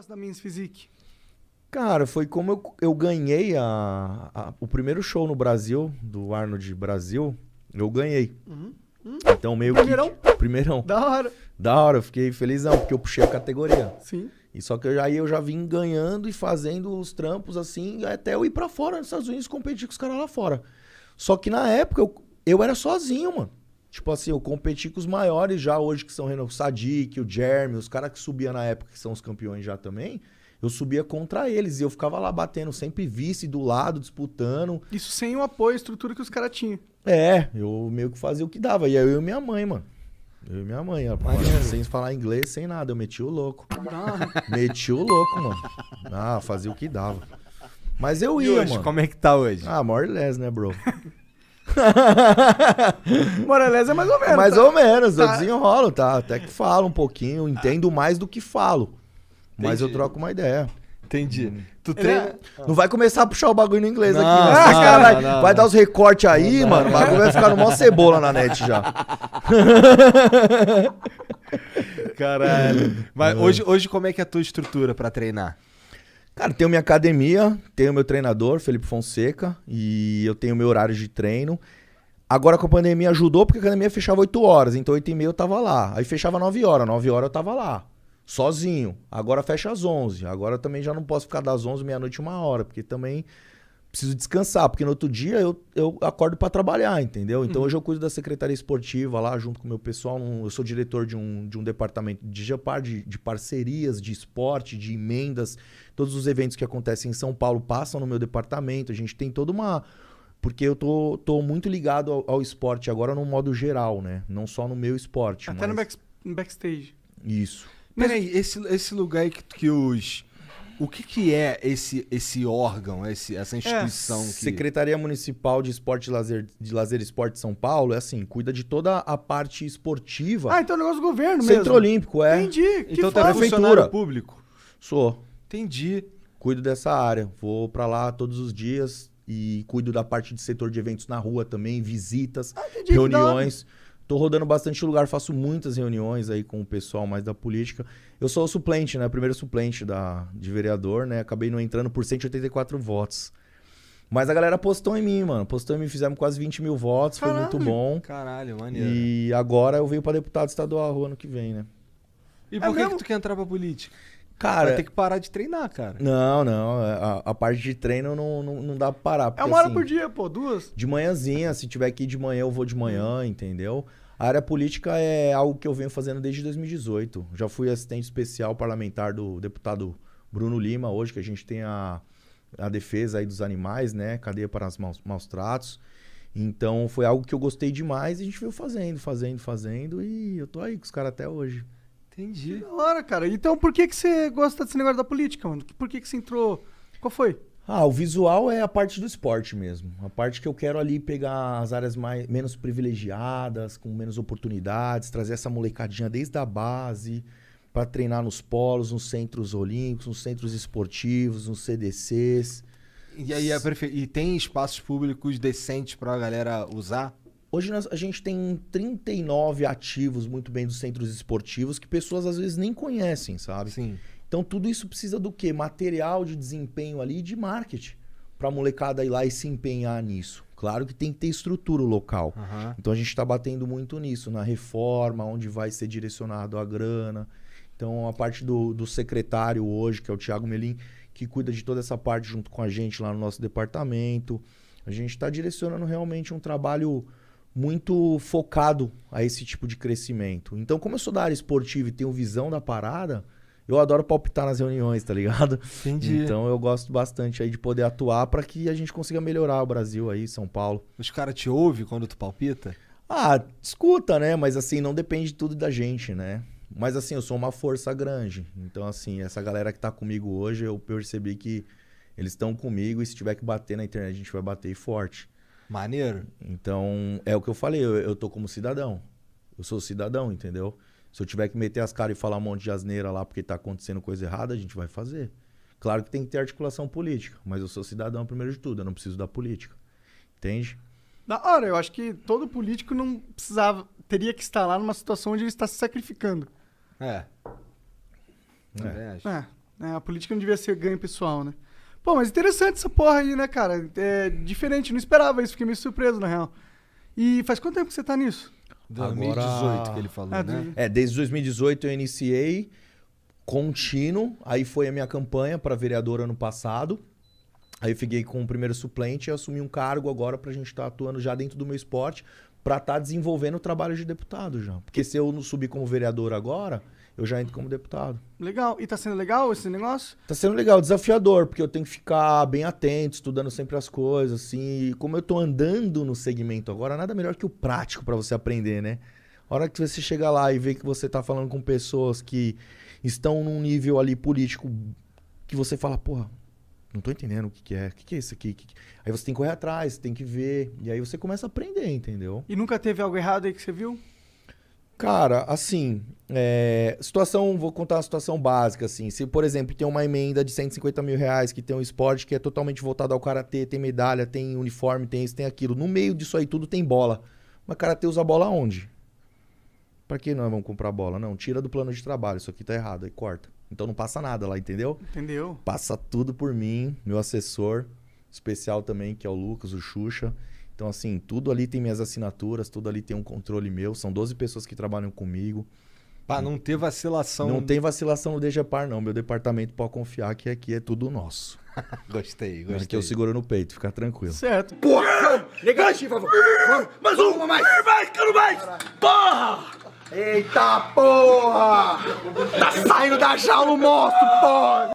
faz da Men's Physique? Cara, foi como eu, eu ganhei a, a, o primeiro show no Brasil, do Arnold Brasil, eu ganhei. Uhum. Uhum. Então meio Primeirão? que... Primeirão? Da hora. Da hora, eu fiquei felizão, porque eu puxei a categoria. Sim. E só que eu já, aí eu já vim ganhando e fazendo os trampos assim, até eu ir para fora nos Estados Unidos competir com os caras lá fora. Só que na época eu, eu era sozinho, mano. Tipo assim, eu competi com os maiores já hoje, que são o Sadik, o Jeremy, os caras que subia na época, que são os campeões já também. Eu subia contra eles e eu ficava lá batendo sempre vice do lado, disputando. Isso sem o apoio, a estrutura que os caras tinham. É, eu meio que fazia o que dava. E aí eu e minha mãe, mano. Eu e minha mãe, rapaz, sem falar inglês, sem nada. Eu meti o louco. Não. Meti o louco, mano. Ah, fazia o que dava. Mas eu e ia, hoje, mano. Como é que tá hoje? Ah, more less, né, bro? Morelés é mais ou menos. Mais tá? ou menos, tá. eu desenrolo, tá? Até que falo um pouquinho, ah. entendo mais do que falo. Mas eu troco uma ideia. Entendi. Hum. Tu tem... É, é... Não vai começar a puxar o bagulho no inglês não, aqui, né? Não, não, vai dar os recortes aí, mano. O bagulho vai ficar no maior cebola na net já. Caralho. Mas hoje, hoje como é que é a tua estrutura para treinar? Cara, tenho minha academia, tenho meu treinador, Felipe Fonseca, e eu tenho meu horário de treino. Agora com a pandemia ajudou, porque a academia fechava 8 horas, então 8 e meia eu tava lá. Aí fechava 9 horas, 9 horas eu tava lá, sozinho. Agora fecha às 11, agora também já não posso ficar das 11 meia-noite uma hora, porque também preciso descansar, porque no outro dia eu, eu acordo para trabalhar, entendeu? Então uhum. hoje eu cuido da secretaria esportiva lá junto com o meu pessoal. Um, eu sou diretor de um, de um departamento de Japar, de, de parcerias, de esporte, de emendas. Todos os eventos que acontecem em São Paulo passam no meu departamento. A gente tem toda uma. Porque eu tô, tô muito ligado ao, ao esporte agora no modo geral, né? Não só no meu esporte. Até mas... no, back, no backstage. Isso. Peraí, esse, esse lugar aí que, que os o que, que é esse, esse órgão, esse, essa é, instituição? É, que... Secretaria Municipal de Esporte e Lazer, de Lazer e Esporte de São Paulo, é assim, cuida de toda a parte esportiva. Ah, então é negócio do governo Centro mesmo. Centro Olímpico, é. Entendi. Que então tá prefeitura público. Sou. Entendi. Cuido dessa área. Vou para lá todos os dias e cuido da parte de setor de eventos na rua também, visitas, ah, reuniões. Tô rodando bastante lugar, faço muitas reuniões aí com o pessoal mais da política. Eu sou o suplente, né? Primeiro suplente da, de vereador, né? Acabei não entrando por 184 votos. Mas a galera postou em mim, mano. Postou em mim, fizemos quase 20 mil votos, caralho, foi muito bom. Caralho, maneiro. E agora eu venho para deputado estadual ano que vem, né? E é por é que, que tu quer entrar pra política? Cara, vai ter que parar de treinar, cara. Não, não. É, a, a parte de treino não, não, não dá pra parar. É porque, é uma hora assim, por dia, pô, duas. De manhãzinha, se tiver que ir de manhã, eu vou de manhã, hum. entendeu? A área política é algo que eu venho fazendo desde 2018. Já fui assistente especial parlamentar do deputado Bruno Lima, hoje que a gente tem a, a defesa aí dos animais, né? Cadeia para os maus, maus tratos. Então foi algo que eu gostei demais e a gente veio fazendo, fazendo, fazendo. E eu tô aí com os caras até hoje. Entendi. Que da hora, cara. Então por que, que você gosta desse negócio da política, mano? Por que, que você entrou? Qual foi? Ah, o visual é a parte do esporte mesmo. A parte que eu quero ali pegar as áreas mais, menos privilegiadas, com menos oportunidades, trazer essa molecadinha desde a base para treinar nos polos, nos centros olímpicos, nos centros esportivos, nos CDCs. E aí é prefer... e tem espaços públicos decentes para a galera usar? Hoje nós, a gente tem 39 ativos muito bem dos centros esportivos que pessoas às vezes nem conhecem, sabe? Sim. Então tudo isso precisa do quê? Material de desempenho ali e de marketing para a molecada ir lá e se empenhar nisso. Claro que tem que ter estrutura local. Uhum. Então a gente está batendo muito nisso, na reforma, onde vai ser direcionado a grana. Então a parte do, do secretário hoje, que é o Tiago Melim, que cuida de toda essa parte junto com a gente lá no nosso departamento. A gente está direcionando realmente um trabalho muito focado a esse tipo de crescimento. Então, como eu sou da área esportiva e tenho visão da parada, eu adoro palpitar nas reuniões, tá ligado? Entendi. Então eu gosto bastante aí de poder atuar para que a gente consiga melhorar o Brasil aí, São Paulo. Os caras te ouvem quando tu palpita? Ah, escuta, né? Mas assim, não depende tudo da gente, né? Mas assim, eu sou uma força grande. Então, assim, essa galera que tá comigo hoje, eu percebi que eles estão comigo e se tiver que bater na internet, a gente vai bater forte. Maneiro. Então, é o que eu falei, eu, eu tô como cidadão. Eu sou cidadão, entendeu? Se eu tiver que meter as caras e falar um monte de asneira lá porque tá acontecendo coisa errada, a gente vai fazer. Claro que tem que ter articulação política, mas eu sou cidadão primeiro de tudo, eu não preciso da política. Entende? Da hora, eu acho que todo político não precisava, teria que estar lá numa situação onde ele está se sacrificando. É. É. é. é. A política não devia ser ganho pessoal, né? Pô, mas interessante essa porra aí, né, cara? É diferente, não esperava isso, fiquei meio surpreso, na real. E faz quanto tempo que você tá nisso? 2018 Agora... que ele falou, ah, né? É, desde 2018 eu iniciei contínuo, aí foi a minha campanha para vereador ano passado. Aí eu fiquei com o primeiro suplente e assumi um cargo agora pra gente estar tá atuando já dentro do meu esporte, pra estar tá desenvolvendo o trabalho de deputado já. Porque se eu não subir como vereador agora, eu já entro como deputado. Legal. E tá sendo legal esse negócio? Tá sendo legal, desafiador, porque eu tenho que ficar bem atento, estudando sempre as coisas, assim. E como eu tô andando no segmento agora, nada melhor que o prático para você aprender, né? A hora que você chega lá e vê que você tá falando com pessoas que estão num nível ali político que você fala, porra, não tô entendendo o que, que é, o que, que é isso aqui? Que que... É? Aí você tem que correr atrás, tem que ver, e aí você começa a aprender, entendeu? E nunca teve algo errado aí que você viu? Cara, assim, é, situação, vou contar uma situação básica, assim. Se, por exemplo, tem uma emenda de 150 mil reais, que tem um esporte que é totalmente voltado ao karatê, tem medalha, tem uniforme, tem isso, tem aquilo. No meio disso aí tudo tem bola. Mas karatê usa bola onde? Pra que nós vamos comprar bola? Não, tira do plano de trabalho, isso aqui tá errado, aí corta. Então não passa nada lá, entendeu? Entendeu. Passa tudo por mim, meu assessor especial também, que é o Lucas, o Xuxa. Então, assim, tudo ali tem minhas assinaturas, tudo ali tem um controle meu. São 12 pessoas que trabalham comigo. Para não ter vacilação. Não tem vacilação no DGPAR, não. Meu departamento pode confiar que aqui é tudo nosso. gostei, é gostei. Aqui eu seguro no peito, fica tranquilo. Certo. Porra! Negativa, Mais uma, mais! Mais, quero mais! Porra! Eita porra! Tá saindo da jaula o monstro, porra!